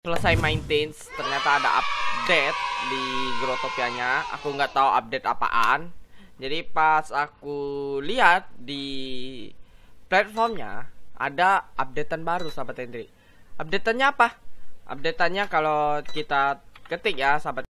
selesai maintenance ternyata ada update di Grotopianya aku nggak tahu update apaan jadi pas aku lihat di platformnya ada updatean baru sahabat Hendri updateannya apa updateannya kalau kita ketik ya sahabat